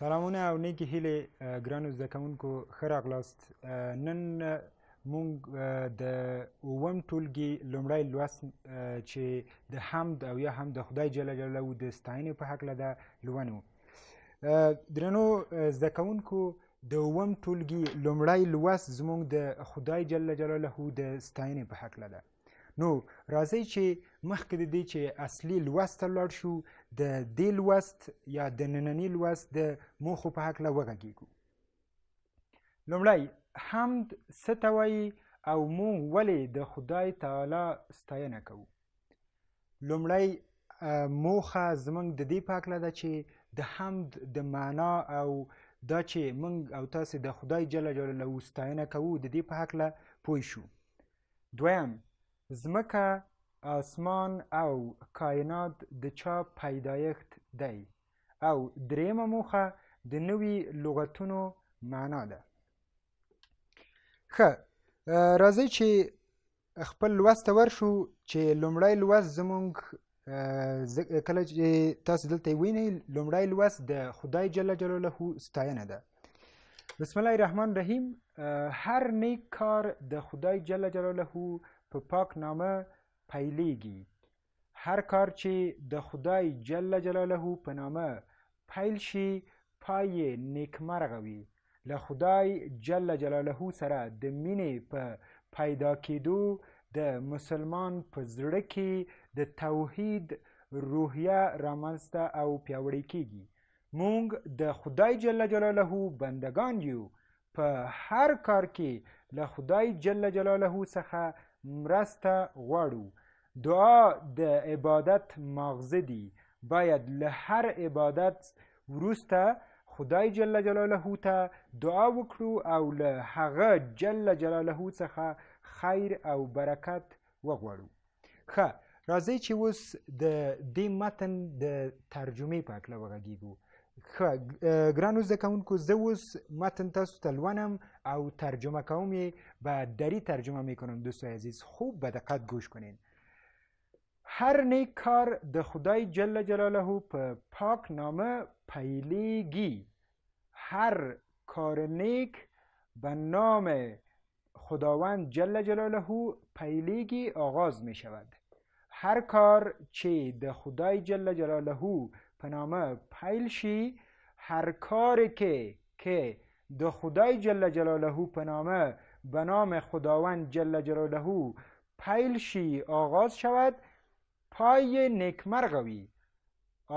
سلامونه او نیکی هیلې ګرانو زده کوونکو ښه راغلاست نن مونږ د اووم ټولګي لومړی لوست چې د حمد او یا هم د خدای جل جلاله د ستاینې په هکله ده لولو درنو زده کوونکو د اووم ټولګي لومړی لوست زموږ د خدای جل جلاله د ستاینې په هکله ده نو راځئ چې مخکې د دې چې اصلي لوست ته لاړ شو د دې لوست یا د ننني لوست د موخو په هکله وغږیږو لومړی حمد څه ته وایي او موږ ولې د خدای تعالی ستاینه کوو لومړی موخه زمونږ د دې په هکله ده چې د حمد د معنا او دا چې موږ او تاسې د خدای جل جلاله ستاینه کوو د دې په هکله پوه شو دویم ځمکه، اسمان او کائنات د چا پیدایښت دی او درېیمه موخه د نوي لغتونو معنا ده ښه راځئ چې خپل لوست ته ورشو چې لومړی لوست زموږ کله چې تاسو دلته وینئ لومړی لوست د خدای جل جلاله ستاینه ده بسم الله الرحمن الرحیم هر نیک کار د خدای جل جلاله په پاک نامه پیلیږي هر کار چې د خدای جل جلاله په نامه پیل شي پای یې نیکمرغه وي له خدای جل جلاله سره د مینې په پیدا کېدو د مسلمان په زړه کې د توحید روحیه رامنځته او پیاوړې کیږي مونږ د خدای جل جلاله بندگان یو په هر کار کې له خدای جل جلاله څخه مرسته غواړو دعا د عبادت ماغزه دي باید له هر عبادت وروسته خدای جل جلاله ته دعا وکړو او له هغه جل جلاله څخه خیر او برکت وغواړو ښه راځئ چې اوس د دې متن د ترجمې په هکله وغږیږو ښه ګرانو زده کوونکو زه اوس متن تاسو ته لولم او ترجمه کوم یې به دری ترجمه میکنم دوستای عزیز خوب به دقت گوش کنین هر نیک کار د خدای جل جلاله په پاک نامه پیلیگی هر کار نیک به نام خداوند جل جلاله پیلیگی آغاز می شود هر کار چې د خدای جل جلاله په نامه پیل شي هر کاری که که د خدای جل جلاله په نامه به نام خداوند جل جلاله پیل شی آغاز شود پای نیکمرغوی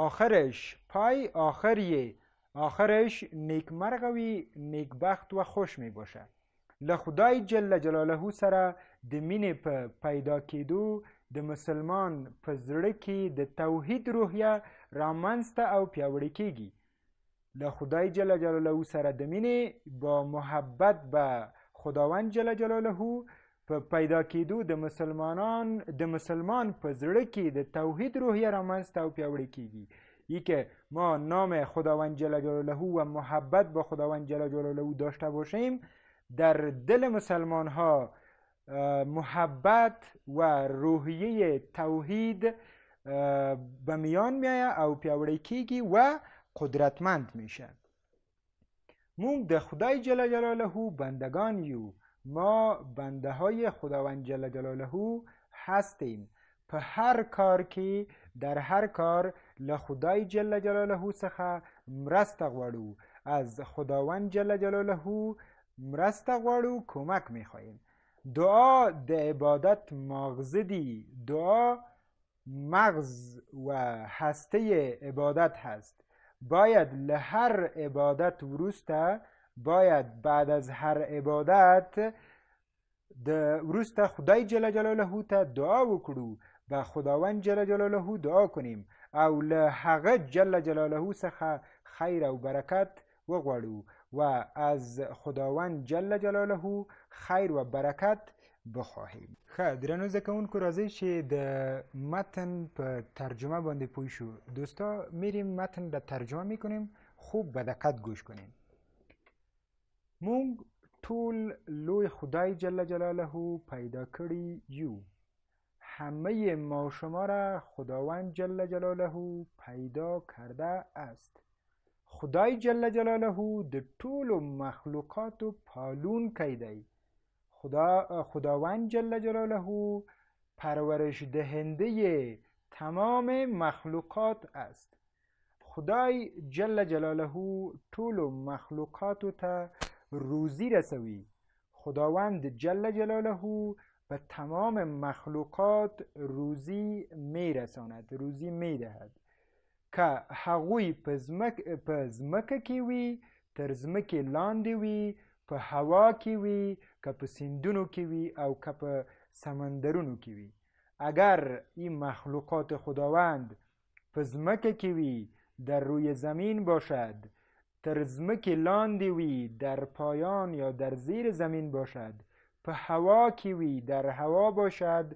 آخرش پای آخری آخرش نیکمرغوی نیکبخت و خوش می باشد له خدای جل جلاله سره د مینې په پیدا کېدو د مسلمان په زړه کې د توحید روحیه رامنځته او پیاوړې کیږي له خدای جل جلاله سره د مینې با محبت به خداوند جل جلاله په پیدا کېدو د مسلمانان د مسلمان په زړه کې د توحید روحیه رامنځته او پیاوړې کیږي ای که ما نام خداوند جل جلاله و محبت با خداوند جل جلاله داشته باشیم در دل مسلمان ها محبت و روحیه توحید به میان میایه او پیاوړی و قدرتمند میشه مونږ د خدای جل جلاله بندگان یو ما بنده های خداوند جل جلاله هستیم په هر کار کې در هر کار له خدای جل جلاله څخه مرسته غواړو از خداوند جل جلاله مرسته غواړو کمک میخواهیم دعا د عبادت مغزدی دعا مغز و هسته عبادت هست باید هر عبادت ورسته باید بعد از هر عبادت د ورسته خدای جل جلاله ته دعا وکړو و خداوند جل جلاله دعا کنیم او له هغه جل جلاله څخه خیر او برکت وغواړو و از خداوند جل جلاله خیر و برکت بخواهیم ښه درنو زده کوونکو راځئ چې د متن په ترجمه باندې پوه شو دوستا میریم متن را ترجمه میکنیم خوب به دقت گوش کنیم مونږ ټول لوی خدای جل جلاله پیدا کړی یو همه ما شما را خداوند جل جلاله پیدا کرده است خدای جل جلاله د ټولو مخلوقاتو پالون دی خدا خداوند جل جلاله پرورش دهنده تمام مخلوقات است خدای جل جلاله ټولو مخلوقاتو ته روزی رسوي خداوند جل جلاله به تمام مخلوقات روزی میرساند روزی میدهد که هغوی په ځمکه کې وي تر ځمکې لاندې وي په هوا کې وي که په سیندونو کې وي او که په سمندرونو کې وي اگر این مخلوقات خداوند په ځمکه کې وي در روی زمین باشد تر ځمکې لاندې وي در پایان یا در زیر زمین باشد په هوا کې وي در هوا باشد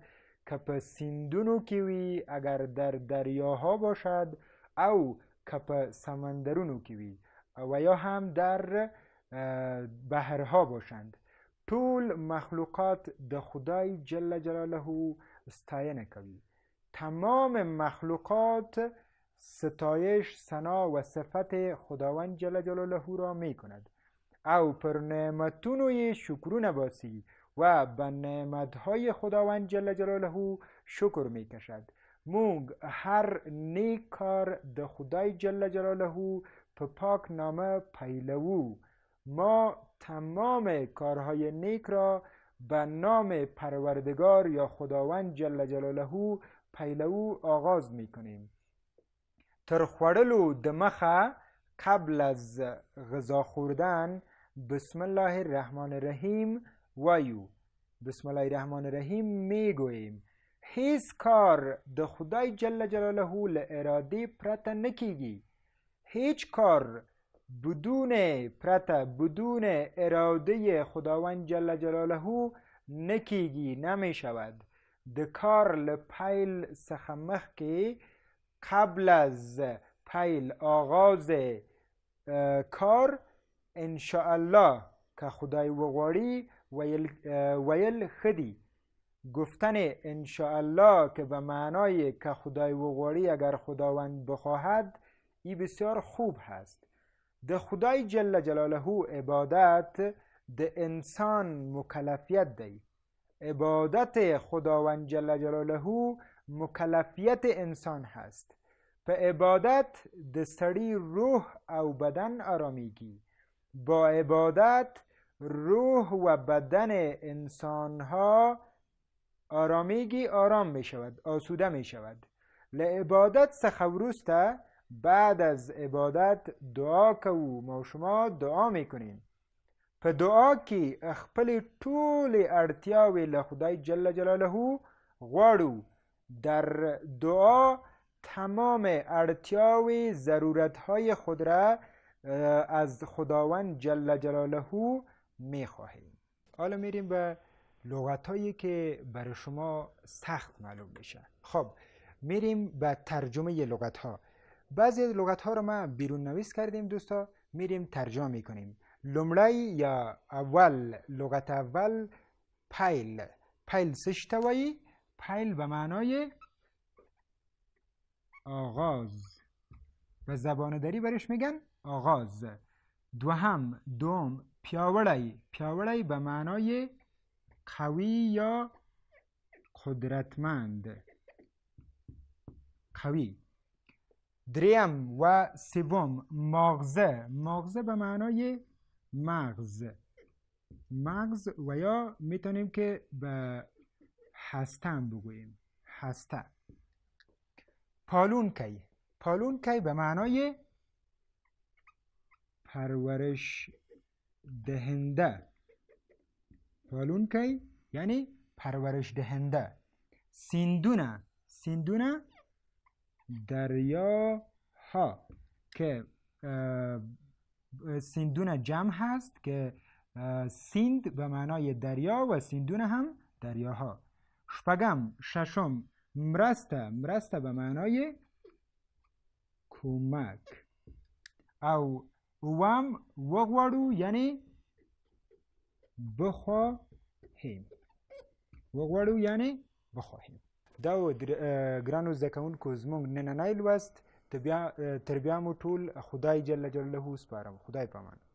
که په سیندونو کې وي اگر در دریاها باشد او که په سمندرونو کې وي و یا هم در بهرها باشند طول مخلوقات د خدای جل جلاله ستاینه کوی تمام مخلوقات ستایش سنا و صفت خداوند جل جلاله را می کند او پر نعمتونو شکرونه باسی و به نعمتهای خداوند جل جلاله شکر می موږ هر نیک کار د خدای جل جلاله په پاک نامه پیلوو ما تمام کارهای نیک را به نام پروردگار یا خداوند جل جلاله پیلوو آغاز می کنیم تر خوړلو د مخه قبل از غذا خوردن بسم الله الرحمن الرحیم وایو بسم الله الرحمن الرحیم میگوییم هیڅ کار د خدای جل جلاله له ارادې پرته نه کیږي هیڅ کار بدون پرته بدون اراده خداوند جل جلاله نه کیږي نمی شود د کار له پیل څخه مخکې قبل از پیل آغاز کار ان شاء الله که خدای وغواړي ویل ویل خدي گفتن انشاءالله که به معنای که خدای وغوری اگر خداوند بخواهد ای بسیار خوب هست ده خدای جل جلاله عبادت ده انسان مکلفیت دی عبادت خداوند جل جلاله مکلفیت انسان هست به عبادت د روح او بدن آرامیگی با عبادت روح و بدن انسان ها آرامیگی آرام می شود آسوده می شود لعبادت سخوروسته بعد از عبادت دعا کوو ما شما دعا می کنیم په دعا کې خپل ټولې اړتیاوې له خدای جل جلاله غواړو در دعا تمام ارتیاوی ضرورت های خود را از خداوند جل جلاله می حالا میریم به لغت هایی که برای شما سخت معلوم میشن خب میریم به ترجمه لغت ها بعضی لغت ها رو ما بیرون نویس کردیم دوستا میریم ترجمه میکنیم لمړی یا اول لغت اول پیل پایل سشتوایی پایل به معنای آغاز به زبان دری برش میگن آغاز دوهم دوم پیاوړی پیاوړی به معنای قوی یا قدرتمند قوی دریم و سوم مغزه مغزه به معنای مغز مغز و یا میتونیم که به هم بگوییم هسته پالون کی پالون کی به معنای پرورش دهنده پالونکی یعنی پرورش دهنده سیندونه سیندونه دریا ها که سیندونه جمع هست که سیند به معنای دریا و سیندونه هم دریاها شپگم ششم مرسته مرسته به معنای کمک او وام وغوړو یعنی بخواهیم وغواړو یعنی بخواهیم دا و ګرانو زده کوونکو زموږ نننی لوست تربیه مو ټول خدای جل جلاله سپارم خدای پامان